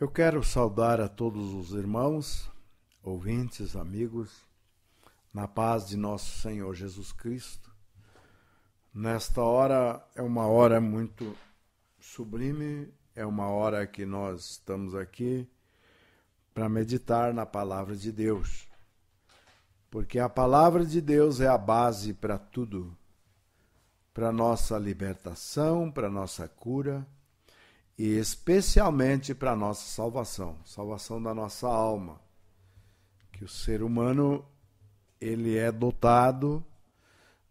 Eu quero saudar a todos os irmãos, ouvintes, amigos, na paz de nosso Senhor Jesus Cristo. Nesta hora é uma hora muito sublime, é uma hora que nós estamos aqui para meditar na palavra de Deus. Porque a palavra de Deus é a base para tudo, para nossa libertação, para nossa cura e especialmente para a nossa salvação, salvação da nossa alma. Que o ser humano ele é dotado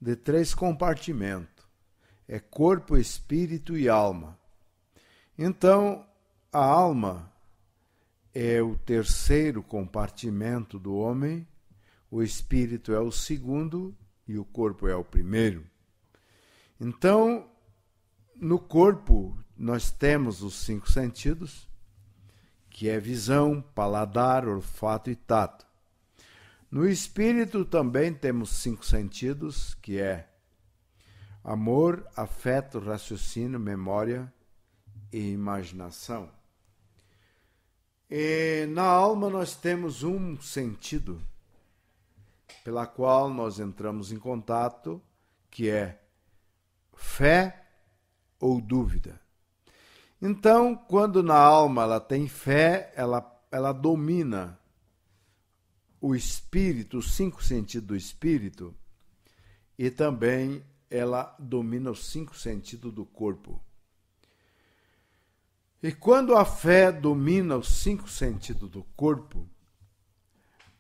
de três compartimentos: é corpo, espírito e alma. Então, a alma é o terceiro compartimento do homem, o espírito é o segundo e o corpo é o primeiro. Então, no corpo nós temos os cinco sentidos, que é visão, paladar, olfato e tato. No espírito também temos cinco sentidos, que é amor, afeto, raciocínio, memória e imaginação. E na alma nós temos um sentido pela qual nós entramos em contato, que é fé ou dúvida. Então, quando na alma ela tem fé, ela, ela domina o espírito, os cinco sentidos do espírito, e também ela domina os cinco sentidos do corpo. E quando a fé domina os cinco sentidos do corpo,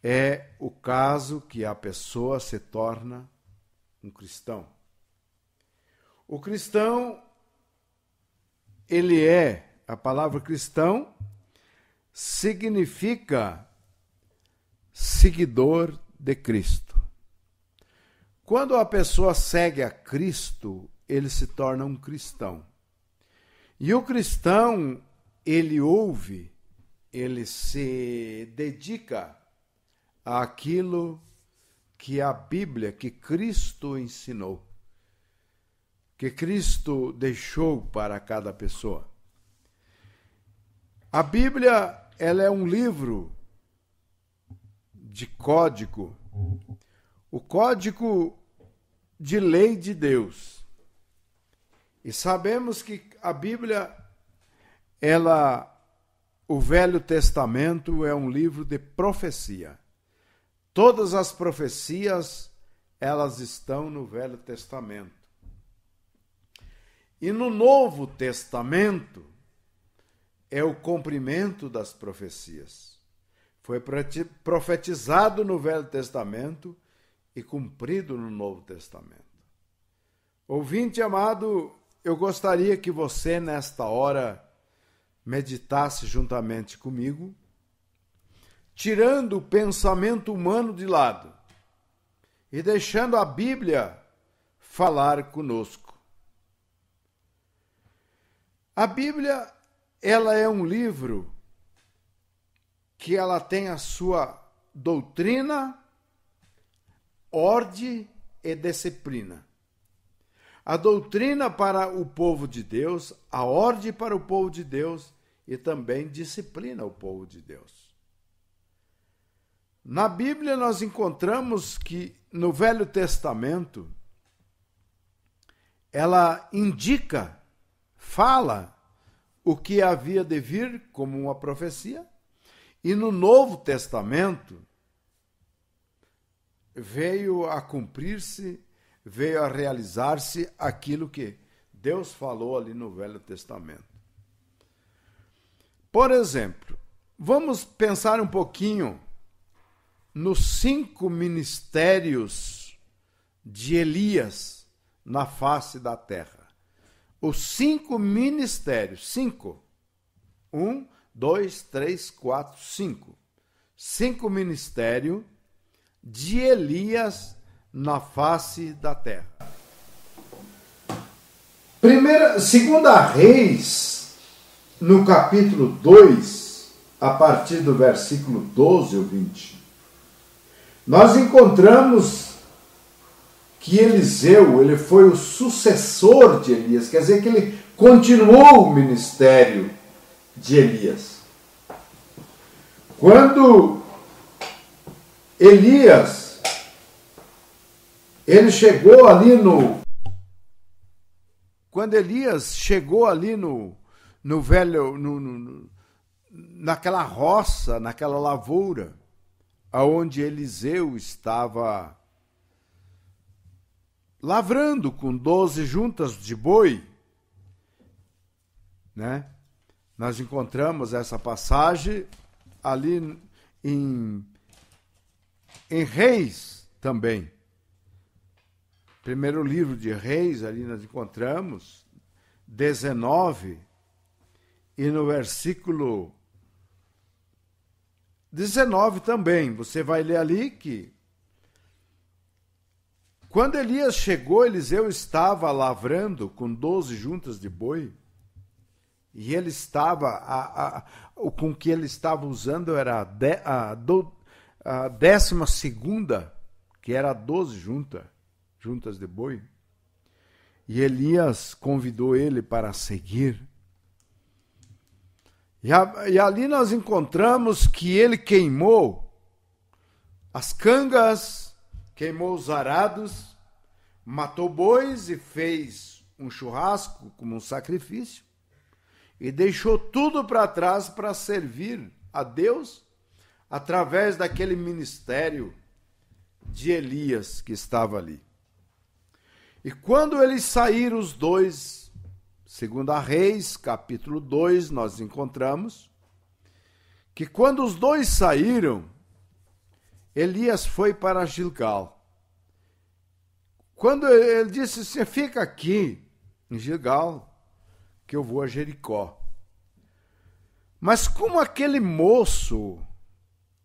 é o caso que a pessoa se torna um cristão. O cristão ele é, a palavra cristão significa seguidor de Cristo. Quando a pessoa segue a Cristo, ele se torna um cristão. E o cristão, ele ouve, ele se dedica àquilo que a Bíblia, que Cristo ensinou que Cristo deixou para cada pessoa. A Bíblia, ela é um livro de código. O código de lei de Deus. E sabemos que a Bíblia ela o Velho Testamento é um livro de profecia. Todas as profecias elas estão no Velho Testamento. E no Novo Testamento é o cumprimento das profecias. Foi profetizado no Velho Testamento e cumprido no Novo Testamento. Ouvinte amado, eu gostaria que você, nesta hora, meditasse juntamente comigo, tirando o pensamento humano de lado e deixando a Bíblia falar conosco. A Bíblia, ela é um livro que ela tem a sua doutrina, ordem e disciplina. A doutrina para o povo de Deus, a ordem para o povo de Deus e também disciplina o povo de Deus. Na Bíblia nós encontramos que no Velho Testamento ela indica fala o que havia de vir como uma profecia, e no Novo Testamento veio a cumprir-se, veio a realizar-se aquilo que Deus falou ali no Velho Testamento. Por exemplo, vamos pensar um pouquinho nos cinco ministérios de Elias na face da terra os cinco ministérios. Cinco. Um, dois, três, quatro, cinco. Cinco ministérios de Elias na face da terra. Primeira, segunda Reis, no capítulo 2, a partir do versículo 12 ou 20, nós encontramos que Eliseu ele foi o sucessor de Elias, quer dizer que ele continuou o ministério de Elias. Quando Elias ele chegou ali no quando Elias chegou ali no no velho no, no naquela roça, naquela lavoura aonde Eliseu estava lavrando com 12 juntas de boi, né? Nós encontramos essa passagem ali em, em Reis também. Primeiro livro de Reis, ali nós encontramos, 19, e no versículo 19 também, você vai ler ali que quando Elias chegou, Eliseu estava lavrando com doze juntas de boi, e ele estava, a, a, o com que ele estava usando era de, a, do, a décima segunda, que era doze junta, juntas de boi. E Elias convidou ele para seguir. E, a, e ali nós encontramos que ele queimou as cangas, queimou os arados, matou bois e fez um churrasco como um sacrifício, e deixou tudo para trás para servir a Deus através daquele ministério de Elias que estava ali. E quando eles saíram os dois, segundo a Reis, capítulo 2, nós encontramos que quando os dois saíram, Elias foi para Gilgal. Quando ele disse, você assim, fica aqui em Gilgal, que eu vou a Jericó. Mas como aquele moço,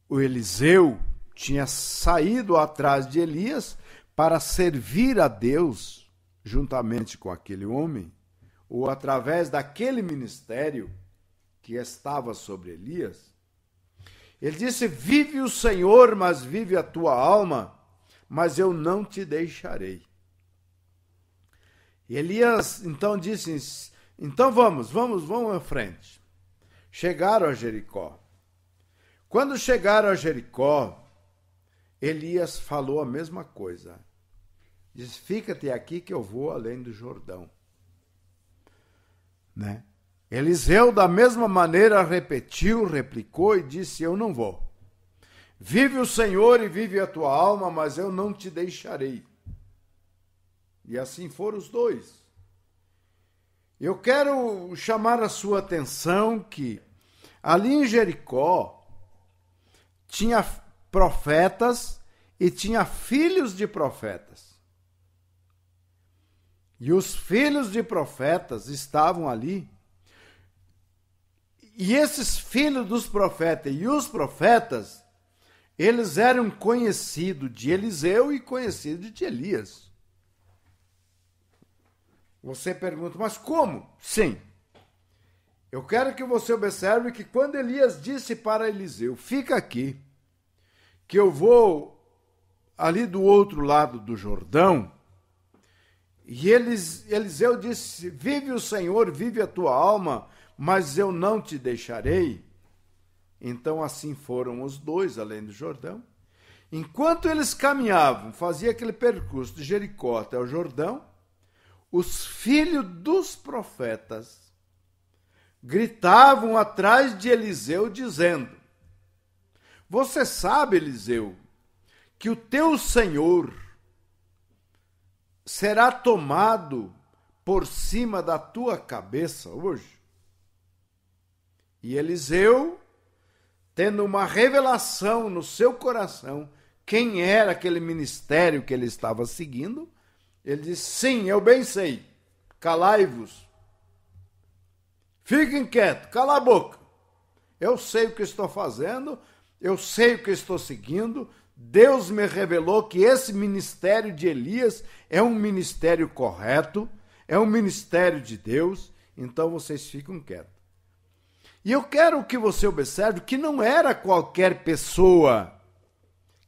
o Eliseu, tinha saído atrás de Elias para servir a Deus juntamente com aquele homem, ou através daquele ministério que estava sobre Elias, ele disse: Vive o Senhor, mas vive a tua alma, mas eu não te deixarei. Elias então disse: Então vamos, vamos, vamos à frente. Chegaram a Jericó. Quando chegaram a Jericó, Elias falou a mesma coisa. Diz: Fica-te aqui que eu vou além do Jordão. Né? Eliseu, da mesma maneira, repetiu, replicou e disse: Eu não vou. Vive o Senhor e vive a tua alma, mas eu não te deixarei. E assim foram os dois. Eu quero chamar a sua atenção que ali em Jericó tinha profetas e tinha filhos de profetas. E os filhos de profetas estavam ali e esses filhos dos profetas e os profetas, eles eram conhecidos de Eliseu e conhecidos de Elias. Você pergunta, mas como? Sim. Eu quero que você observe que quando Elias disse para Eliseu: Fica aqui, que eu vou ali do outro lado do Jordão. E eles, Eliseu disse: Vive o Senhor, vive a tua alma mas eu não te deixarei. Então assim foram os dois além do Jordão. Enquanto eles caminhavam, fazia aquele percurso de Jericó até o Jordão, os filhos dos profetas gritavam atrás de Eliseu dizendo: Você sabe, Eliseu, que o teu Senhor será tomado por cima da tua cabeça hoje? E Eliseu, tendo uma revelação no seu coração, quem era aquele ministério que ele estava seguindo, ele disse: Sim, eu bem sei, calai-vos. Fiquem quietos, cala a boca. Eu sei o que estou fazendo, eu sei o que estou seguindo. Deus me revelou que esse ministério de Elias é um ministério correto, é um ministério de Deus, então vocês ficam quietos. E eu quero que você observe que não era qualquer pessoa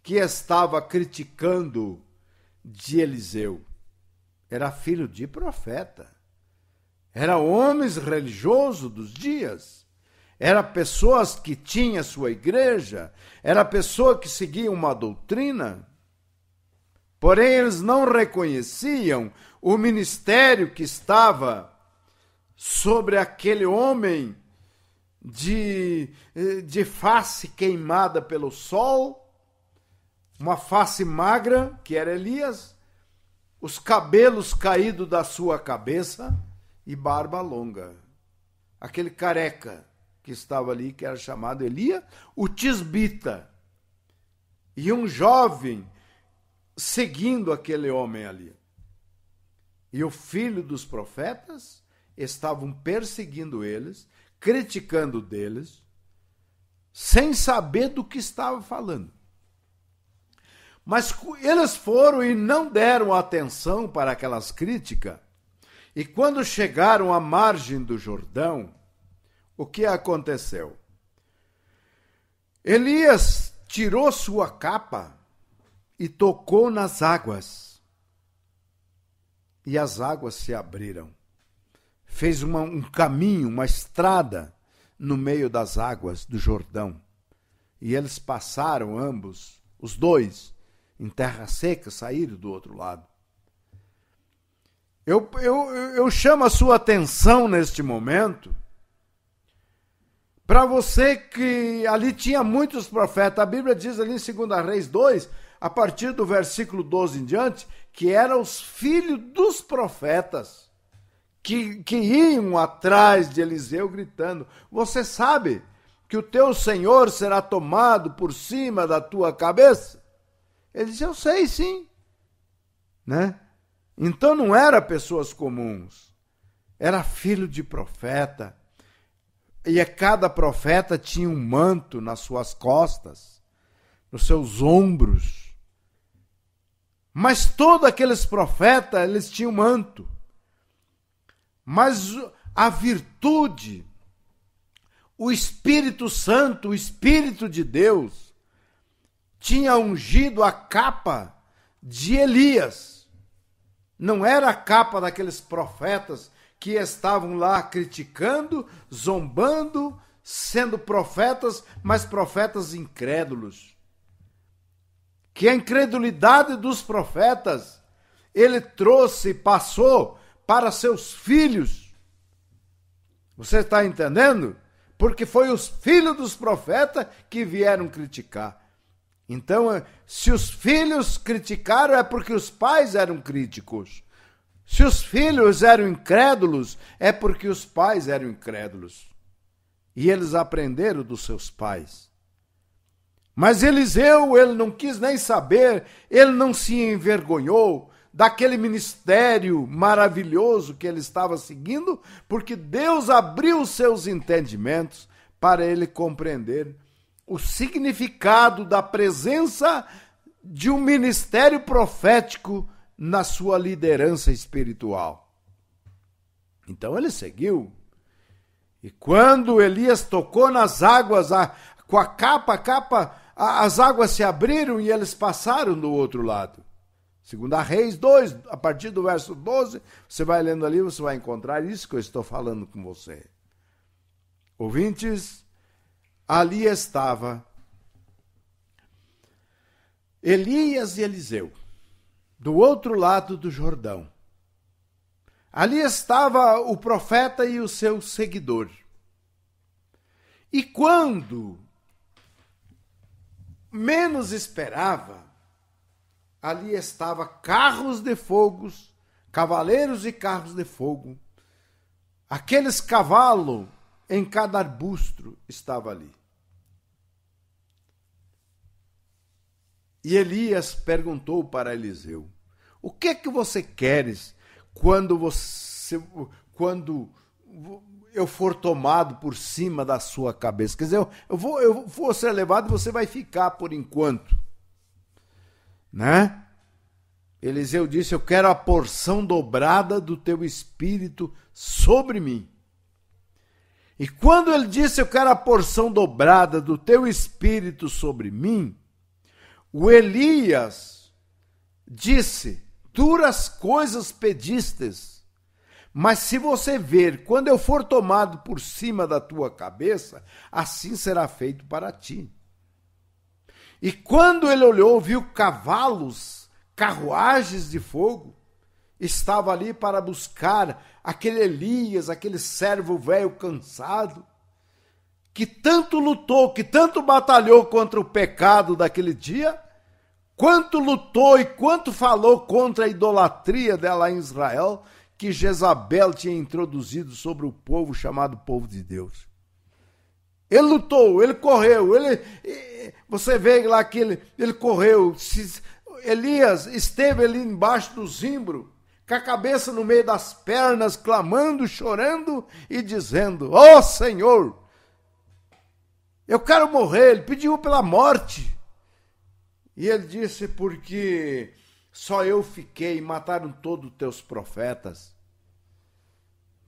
que estava criticando de Eliseu. Era filho de profeta. Era homens religiosos dos dias. Era pessoas que tinham sua igreja, era pessoa que seguia uma doutrina. Porém, eles não reconheciam o ministério que estava sobre aquele homem de, eh, de face queimada pelo sol, uma face magra, que era Elias, os cabelos caídos da sua cabeça e barba longa. Aquele careca que estava ali, que era chamado Elias, o Tisbita. E um jovem seguindo aquele homem ali. E o filho dos profetas estavam perseguindo eles criticando deles, sem saber do que estava falando. Mas eles foram e não deram atenção para aquelas críticas. E quando chegaram à margem do Jordão, o que aconteceu? Elias tirou sua capa e tocou nas águas. E as águas se abriram fez uma, um caminho, uma estrada no meio das águas do Jordão. E eles passaram ambos, os dois, em terra seca, saíram do outro lado. Eu, eu, eu chamo a sua atenção neste momento para você que ali tinha muitos profetas. A Bíblia diz ali em 2 Reis 2, a partir do versículo 12 em diante, que eram os filhos dos profetas que, que iam atrás de Eliseu gritando: Você sabe que o teu senhor será tomado por cima da tua cabeça? Ele disse: Eu sei sim. Né? Então não era pessoas comuns, era filho de profeta. E a é cada profeta tinha um manto nas suas costas, nos seus ombros. Mas todos aqueles profetas, eles tinham manto. Mas a virtude, o Espírito Santo, o Espírito de Deus, tinha ungido a capa de Elias. Não era a capa daqueles profetas que estavam lá criticando, zombando, sendo profetas, mas profetas incrédulos. Que a incredulidade dos profetas ele trouxe, passou para seus filhos. Você está entendendo? Porque foi os filhos dos profetas que vieram criticar. Então, se os filhos criticaram, é porque os pais eram críticos. Se os filhos eram incrédulos, é porque os pais eram incrédulos. E eles aprenderam dos seus pais. Mas Eliseu, ele não quis nem saber, ele não se envergonhou, daquele ministério maravilhoso que ele estava seguindo, porque Deus abriu seus entendimentos para ele compreender o significado da presença de um ministério profético na sua liderança espiritual. Então ele seguiu. E quando Elias tocou nas águas, a, com a capa, a capa, a, as águas se abriram e eles passaram do outro lado. Segunda Reis 2, a partir do verso 12, você vai lendo ali, você vai encontrar isso que eu estou falando com você. Ouvintes, ali estava Elias e Eliseu, do outro lado do Jordão. Ali estava o profeta e o seu seguidor. E quando menos esperava, ali estava carros de fogos, cavaleiros e carros de fogo. Aqueles cavalos em cada arbusto estava ali. E Elias perguntou para Eliseu: O que é que você queres quando você quando eu for tomado por cima da sua cabeça? Quer dizer, eu vou eu vou ser levado e você vai ficar por enquanto né? Eliseu disse: Eu quero a porção dobrada do teu espírito sobre mim. E quando ele disse: Eu quero a porção dobrada do teu espírito sobre mim, o Elias disse: Duras coisas pedistes, mas se você ver, quando eu for tomado por cima da tua cabeça, assim será feito para ti. E quando ele olhou, viu cavalos, carruagens de fogo. Estava ali para buscar aquele Elias, aquele servo velho cansado, que tanto lutou, que tanto batalhou contra o pecado daquele dia, quanto lutou e quanto falou contra a idolatria dela em Israel, que Jezabel tinha introduzido sobre o povo chamado povo de Deus. Ele lutou, ele correu, ele, você vê lá que ele, ele correu. Se, Elias esteve ali embaixo do zimbro, com a cabeça no meio das pernas, clamando, chorando e dizendo: Ó oh, Senhor, eu quero morrer. Ele pediu pela morte. E ele disse: Porque só eu fiquei, mataram todos os teus profetas.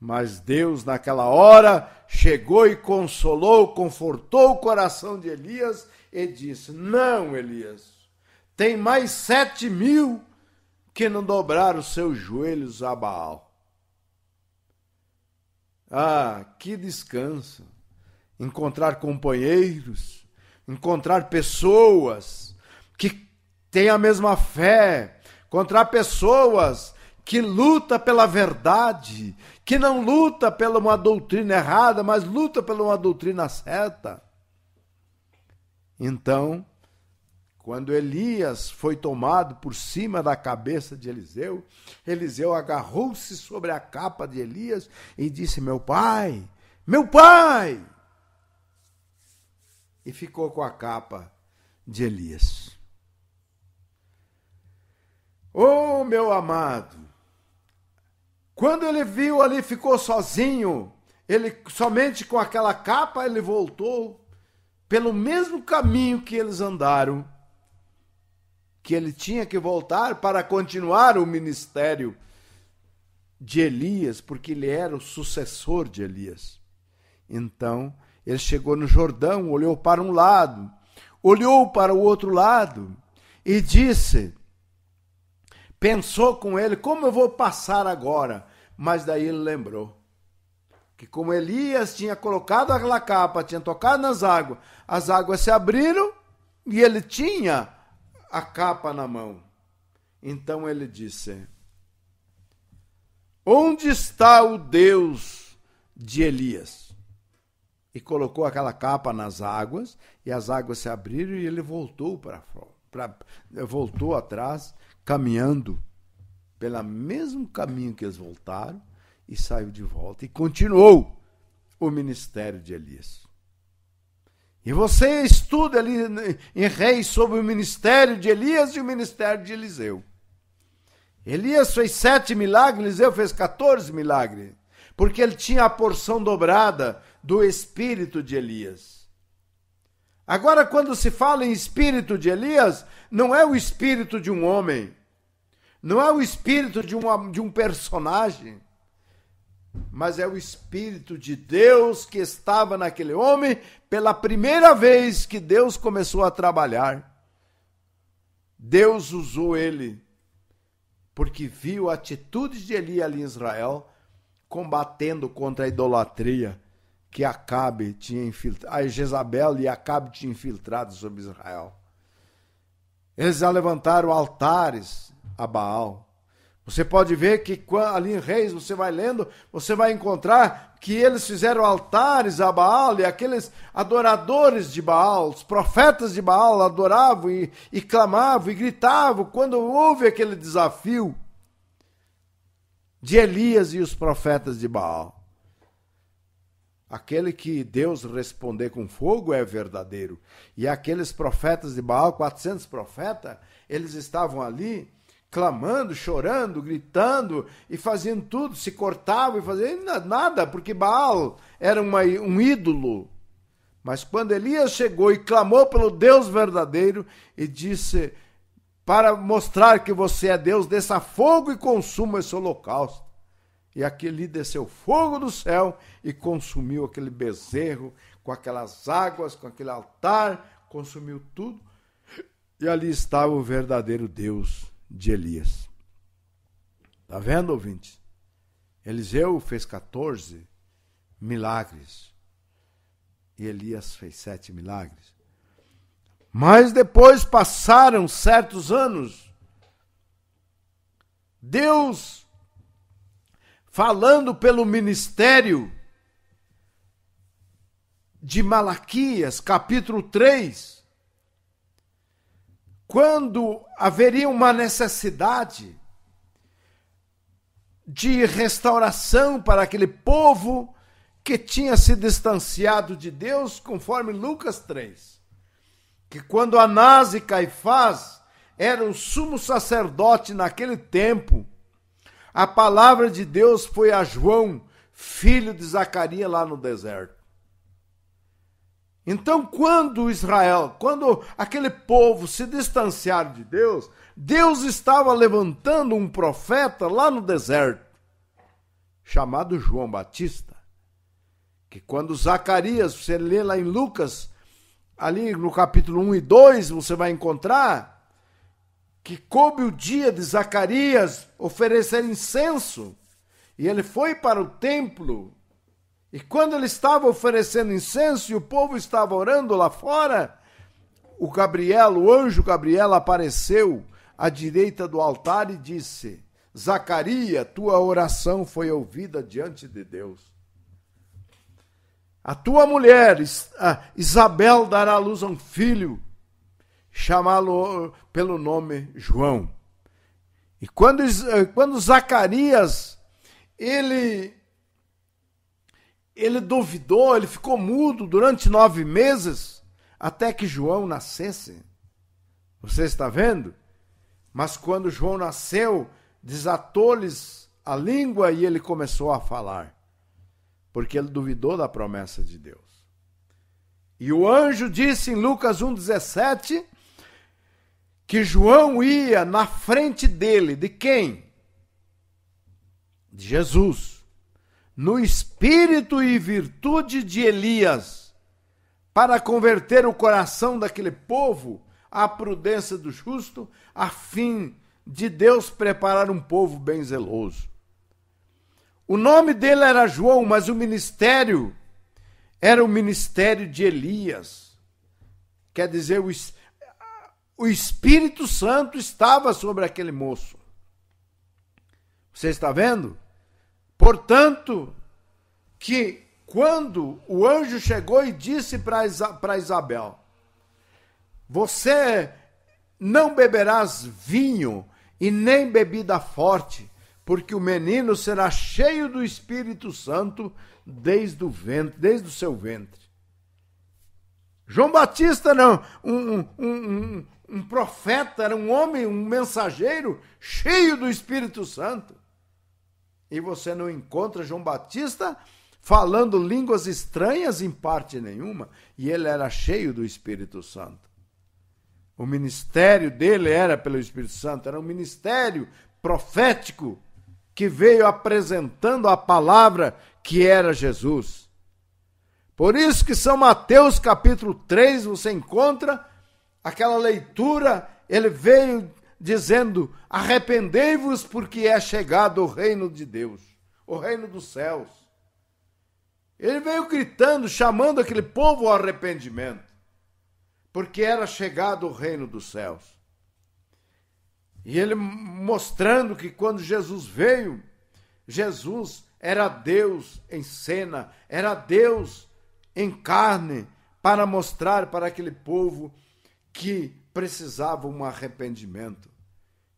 Mas Deus, naquela hora, chegou e consolou, confortou o coração de Elias e disse: Não, Elias, tem mais sete mil que não dobraram seus joelhos a Baal. Ah, que descanso! Encontrar companheiros, encontrar pessoas que têm a mesma fé, encontrar pessoas que luta pela verdade, que não luta pela uma doutrina errada, mas luta pela uma doutrina certa. Então, quando Elias foi tomado por cima da cabeça de Eliseu, Eliseu agarrou-se sobre a capa de Elias e disse: Meu pai, meu pai! E ficou com a capa de Elias. Oh, meu amado, quando ele viu ali, ficou sozinho, ele somente com aquela capa, ele voltou pelo mesmo caminho que eles andaram, que ele tinha que voltar para continuar o ministério de Elias, porque ele era o sucessor de Elias. Então, ele chegou no Jordão, olhou para um lado, olhou para o outro lado e disse: pensou com ele, como eu vou passar agora? Mas daí ele lembrou: que como Elias tinha colocado aquela capa, tinha tocado nas águas, as águas se abriram e ele tinha a capa na mão. Então ele disse: Onde está o Deus de Elias? E colocou aquela capa nas águas, e as águas se abriram e ele voltou para fora. voltou atrás, caminhando pelo mesmo caminho que eles voltaram, e saiu de volta e continuou o ministério de Elias. E você estuda ali em Reis sobre o ministério de Elias e o ministério de Eliseu. Elias fez sete milagres, Eliseu fez 14 milagres, porque ele tinha a porção dobrada do espírito de Elias. Agora, quando se fala em espírito de Elias, não é o espírito de um homem, não é o espírito de, uma, de um personagem, mas é o Espírito de Deus que estava naquele homem pela primeira vez que Deus começou a trabalhar. Deus usou ele, porque viu a atitude de Eli ali em Israel, combatendo contra a idolatria que Acabe tinha infiltrado, a Jezabel e Acabe tinham infiltrado sobre Israel. Eles já levantaram altares a Baal, você pode ver que ali em Reis, você vai lendo, você vai encontrar que eles fizeram altares a Baal e aqueles adoradores de Baal, os profetas de Baal adoravam e, e clamavam e gritavam quando houve aquele desafio de Elias e os profetas de Baal. Aquele que Deus responder com fogo é verdadeiro. E aqueles profetas de Baal, 400 profetas, eles estavam ali clamando, chorando, gritando e fazendo tudo, se cortava e fazia nada, porque Baal era uma, um ídolo. Mas quando Elias chegou e clamou pelo Deus verdadeiro e disse: Para mostrar que você é Deus, desça fogo e consuma esse holocausto. E aquele desceu fogo do céu e consumiu aquele bezerro com aquelas águas, com aquele altar, consumiu tudo. E ali estava o verdadeiro Deus de Elias. Está vendo, ouvintes? Eliseu fez 14 milagres e Elias fez sete milagres. Mas depois passaram certos anos. Deus, falando pelo ministério de Malaquias, capítulo 3, quando haveria uma necessidade de restauração para aquele povo que tinha se distanciado de Deus, conforme Lucas 3. Que quando Anás e Caifás eram sumo sacerdote naquele tempo, a palavra de Deus foi a João, filho de Zacarias, lá no deserto. Então, quando Israel, quando aquele povo se distanciar de Deus, Deus estava levantando um profeta lá no deserto, chamado João Batista, que quando Zacarias, você lê lá em Lucas, ali no capítulo 1 e 2, você vai encontrar que coube o dia de Zacarias oferecer incenso, e ele foi para o templo e quando ele estava oferecendo incenso e o povo estava orando lá fora, o Gabriel, o anjo Gabriel apareceu à direita do altar e disse: Zacaria, tua oração foi ouvida diante de Deus. A tua mulher, Isabel, dará à luz a um filho, chamá-lo eh, pelo nome João. E quando, eh, quando Zacarias, ele ele duvidou, ele ficou mudo durante nove meses até que João nascesse. Você está vendo? Mas quando João nasceu, desatou-lhes a língua e ele começou a falar, porque ele duvidou da promessa de Deus. E o anjo disse em Lucas 1,17 que João ia na frente dele, de quem? De Jesus no espírito e virtude de Elias, para converter o coração daquele povo à prudência do justo, a fim de Deus preparar um povo bem zeloso. O nome dele era João, mas o ministério era o ministério de Elias. Quer dizer, o, o Espírito Santo estava sobre aquele moço. Você está vendo? Portanto, que quando o anjo chegou e disse para Isabel: Você não beberás vinho e nem bebida forte, porque o menino será cheio do Espírito Santo desde o ventre, desde o seu ventre. João Batista não, um, um, um, um profeta, era um homem, um mensageiro cheio do Espírito Santo e você não encontra João Batista falando línguas estranhas em parte nenhuma, e ele era cheio do Espírito Santo. O ministério dele era pelo Espírito Santo, era um ministério profético que veio apresentando a palavra que era Jesus. Por isso que São Mateus capítulo 3 você encontra aquela leitura, ele veio dizendo: Arrependei-vos, porque é chegado o reino de Deus, o reino dos céus. Ele veio gritando, chamando aquele povo ao arrependimento, porque era chegado o reino dos céus. E ele mostrando que quando Jesus veio, Jesus era Deus em cena, era Deus em carne, para mostrar para aquele povo que precisavam um arrependimento.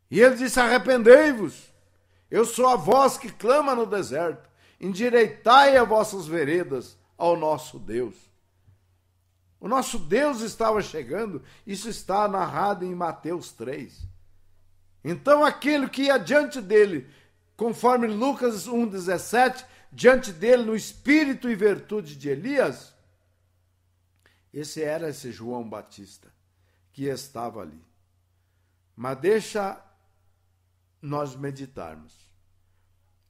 E ele disse: Arrependei-vos, eu sou a voz que clama no deserto, endireitai as vossas veredas ao nosso Deus. O nosso Deus estava chegando, isso está narrado em Mateus 3. Então aquele que ia diante dele, conforme Lucas 1,17, diante dele no espírito e virtude de Elias, esse era esse João Batista que estava ali. Mas deixa nós meditarmos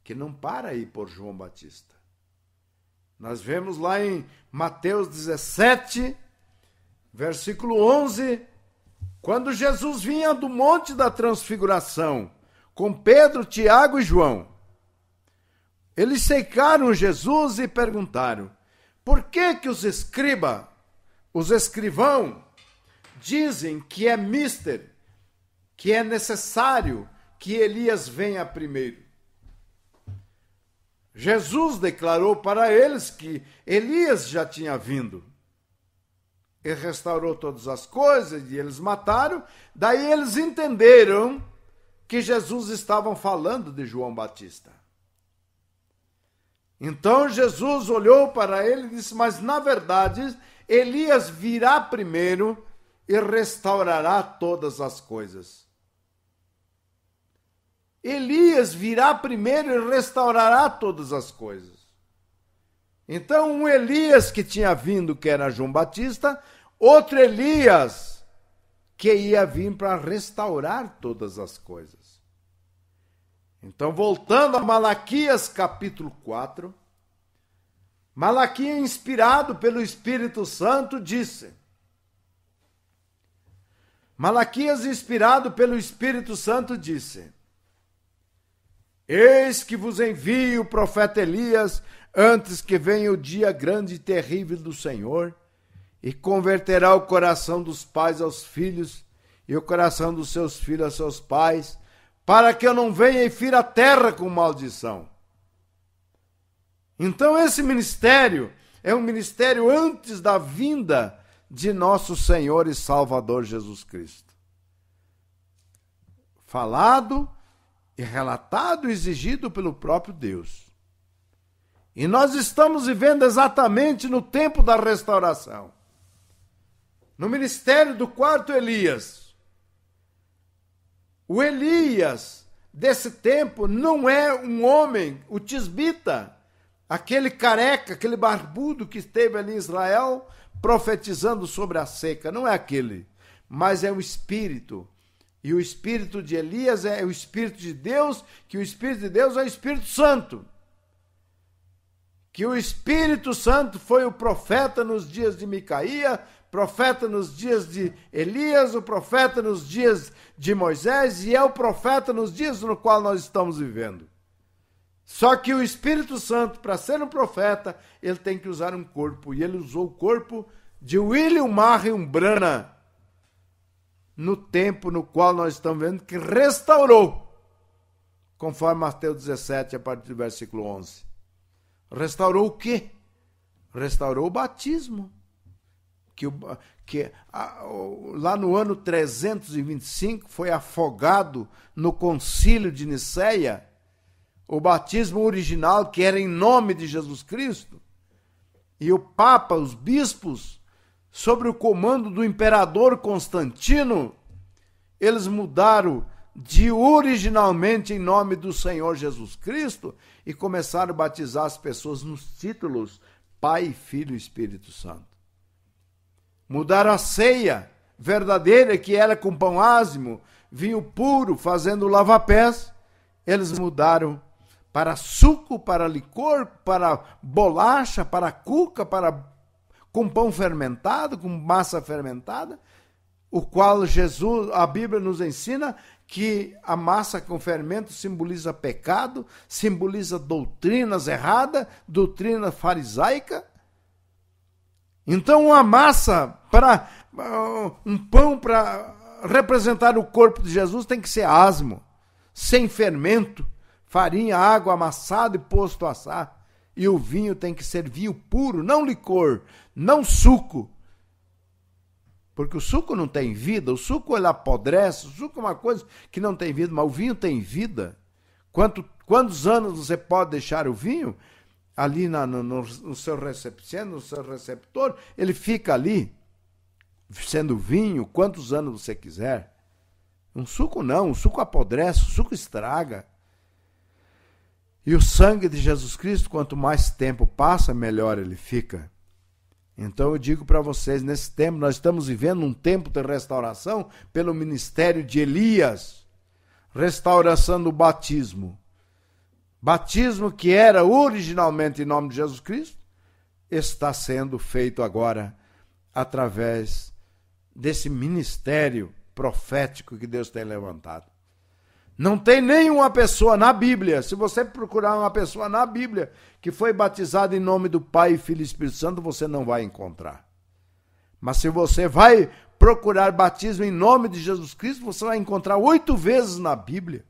que não para aí por João Batista. Nós vemos lá em Mateus 17, versículo 11, quando Jesus vinha do Monte da Transfiguração com Pedro, Tiago e João. Eles secaram Jesus e perguntaram: Por que que os escriba, os escrivão dizem que é mister, que é necessário que Elias venha primeiro. Jesus declarou para eles que Elias já tinha vindo. Ele restaurou todas as coisas e eles mataram. Daí eles entenderam que Jesus estava falando de João Batista. Então Jesus olhou para ele e disse: Mas na verdade, Elias virá primeiro e restaurará todas as coisas. Elias virá primeiro e restaurará todas as coisas. Então, um Elias que tinha vindo, que era João Batista, outro Elias que ia vir para restaurar todas as coisas. Então, voltando a Malaquias capítulo 4, Malaquias, inspirado pelo Espírito Santo, disse: Malaquias, inspirado pelo Espírito Santo, disse: Eis que vos envio o profeta Elias antes que venha o dia grande e terrível do Senhor, e converterá o coração dos pais aos filhos e o coração dos seus filhos aos seus pais, para que eu não venha e fira a terra com maldição. Então esse ministério é um ministério antes da vinda de nosso Senhor e Salvador Jesus Cristo. Falado e relatado e exigido pelo próprio Deus. E nós estamos vivendo exatamente no tempo da restauração. No ministério do quarto Elias. O Elias desse tempo não é um homem, o tisbita, aquele careca, aquele barbudo que esteve ali em Israel, profetizando sobre a seca, não é aquele, mas é o espírito. E o espírito de Elias é o espírito de Deus, que o espírito de Deus é o Espírito Santo. Que o Espírito Santo foi o profeta nos dias de Micaía, profeta nos dias de Elias, o profeta nos dias de Moisés e é o profeta nos dias no qual nós estamos vivendo. Só que o Espírito Santo, para ser um profeta, ele tem que usar um corpo. E ele usou o corpo de William Marion Brana no tempo no qual nós estamos vendo que restaurou, conforme Mateus 17, a partir do versículo 11. Restaurou o quê? Restaurou o batismo. Que, que lá no ano 325 foi afogado no concílio de Niceia o batismo original, que era em nome de Jesus Cristo, e o Papa, os bispos, sobre o comando do imperador Constantino, eles mudaram de originalmente em nome do Senhor Jesus Cristo e começaram a batizar as pessoas nos títulos Pai, Filho e Espírito Santo. Mudaram a ceia verdadeira, que era com pão ázimo, vinho puro, fazendo lava-pés, eles mudaram para suco, para licor, para bolacha, para cuca, para com pão fermentado, com massa fermentada, o qual Jesus, a Bíblia nos ensina que a massa com fermento simboliza pecado, simboliza doutrinas erradas, doutrina farisaica. Então, uma massa para uh, um pão para representar o corpo de Jesus tem que ser asmo, sem fermento, farinha, água amassado e posto a assar. E o vinho tem que ser vinho puro, não licor, não suco. Porque o suco não tem vida, o suco ele apodrece, o suco é uma coisa que não tem vida, mas o vinho tem vida. Quanto, quantos anos você pode deixar o vinho ali na, no, no, seu recepção, no seu receptor? Ele fica ali, sendo vinho, quantos anos você quiser. Um suco não, um suco apodrece, o suco estraga. E o sangue de Jesus Cristo, quanto mais tempo passa, melhor ele fica. Então eu digo para vocês, nesse tempo, nós estamos vivendo um tempo de restauração pelo ministério de Elias restauração do batismo. Batismo que era originalmente em nome de Jesus Cristo, está sendo feito agora através desse ministério profético que Deus tem levantado. Não tem nenhuma pessoa na Bíblia. Se você procurar uma pessoa na Bíblia que foi batizada em nome do Pai, Filho e Espírito Santo, você não vai encontrar. Mas se você vai procurar batismo em nome de Jesus Cristo, você vai encontrar oito vezes na Bíblia,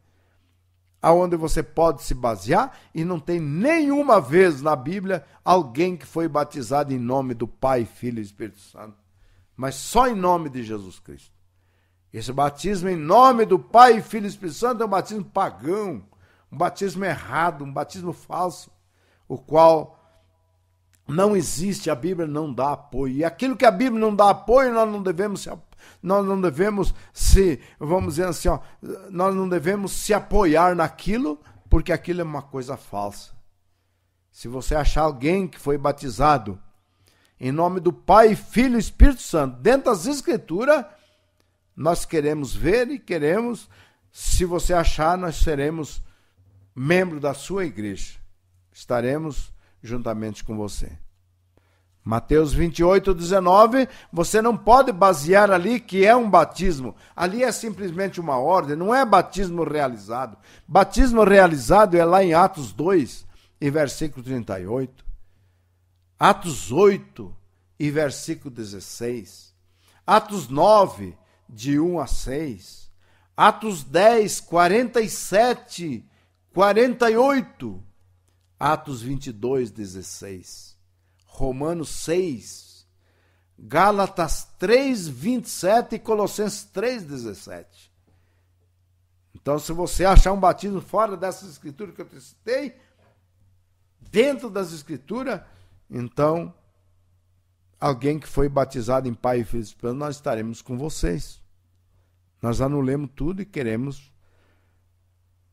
aonde você pode se basear e não tem nenhuma vez na Bíblia alguém que foi batizado em nome do Pai, Filho e Espírito Santo, mas só em nome de Jesus Cristo. Esse batismo em nome do Pai, e Filho e Espírito Santo é um batismo pagão, um batismo errado, um batismo falso, o qual não existe, a Bíblia não dá apoio. E aquilo que a Bíblia não dá apoio, nós não devemos se nós não devemos se, vamos dizer assim, ó, nós não devemos se apoiar naquilo, porque aquilo é uma coisa falsa. Se você achar alguém que foi batizado em nome do Pai, Filho e Espírito Santo, dentro das Escrituras, nós queremos ver e queremos, se você achar, nós seremos membro da sua igreja. Estaremos juntamente com você. Mateus 28, 19, você não pode basear ali que é um batismo. Ali é simplesmente uma ordem, não é batismo realizado. Batismo realizado é lá em Atos 2, e versículo 38. Atos 8 e versículo 16. Atos 9 de 1 a 6, Atos 10, 47, 48, Atos 22, 16, Romanos 6, Gálatas 3, 27 e Colossenses 3, 17. Então, se você achar um batismo fora dessas escrituras que eu te citei, dentro das escrituras, então alguém que foi batizado em Pai e Filho e Espírito, nós estaremos com vocês. Nós anulemos tudo e queremos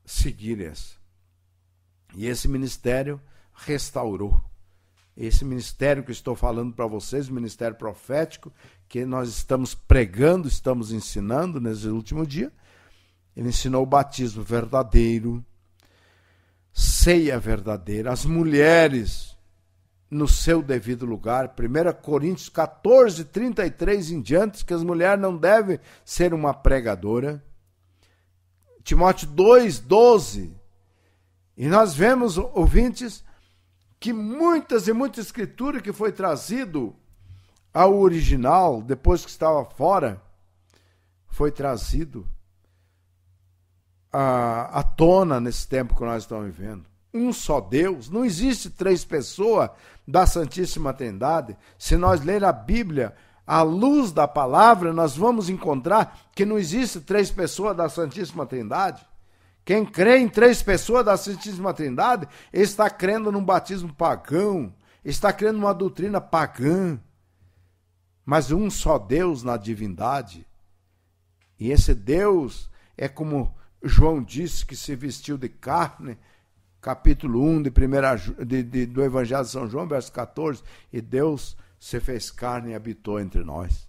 seguir essa. E esse ministério restaurou. Esse ministério que estou falando para vocês, o ministério profético, que nós estamos pregando, estamos ensinando nesse último dia. Ele ensinou o batismo verdadeiro, ceia verdadeira, as mulheres no seu devido lugar. 1 Coríntios 14, 33 em diante, que as mulheres não devem ser uma pregadora. Timóteo 2, 12. E nós vemos, ouvintes, que muitas e muita escritura que foi trazido ao original, depois que estava fora, foi trazido à, à tona nesse tempo que nós estamos vivendo um só Deus, não existe três pessoas da Santíssima Trindade. Se nós ler a Bíblia à luz da palavra, nós vamos encontrar que não existe três pessoas da Santíssima Trindade. Quem crê em três pessoas da Santíssima Trindade está crendo num batismo pagão, está crendo numa doutrina pagã. Mas um só Deus na divindade. E esse Deus é como João disse que se vestiu de carne capítulo 1 de primeira, de, de, do Evangelho de São João, verso 14, e Deus se fez carne e habitou entre nós.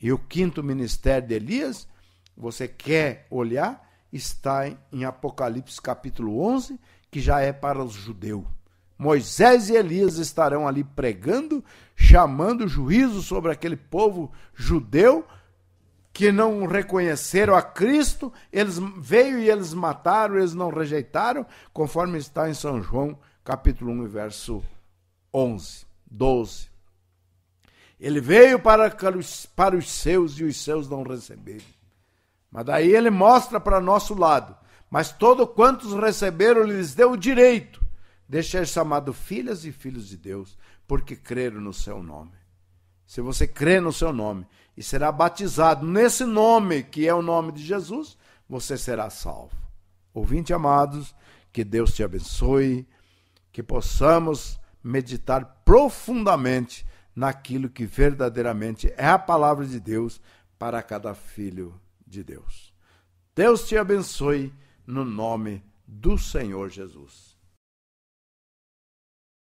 E o quinto ministério de Elias, você quer olhar, está em, em Apocalipse capítulo 11, que já é para os judeus. Moisés e Elias estarão ali pregando, chamando juízo sobre aquele povo judeu que não reconheceram a Cristo, eles veio e eles mataram, eles não rejeitaram, conforme está em São João, capítulo 1, verso 11, 12. Ele veio para, para os seus e os seus não receberam. Mas daí ele mostra para nosso lado. Mas todo quantos receberam lhes deu o direito de ser chamado filhas e filhos de Deus, porque creram no seu nome se você crê no seu nome e será batizado nesse nome, que é o nome de Jesus, você será salvo. Ouvinte amados, que Deus te abençoe, que possamos meditar profundamente naquilo que verdadeiramente é a palavra de Deus para cada filho de Deus. Deus te abençoe no nome do Senhor Jesus.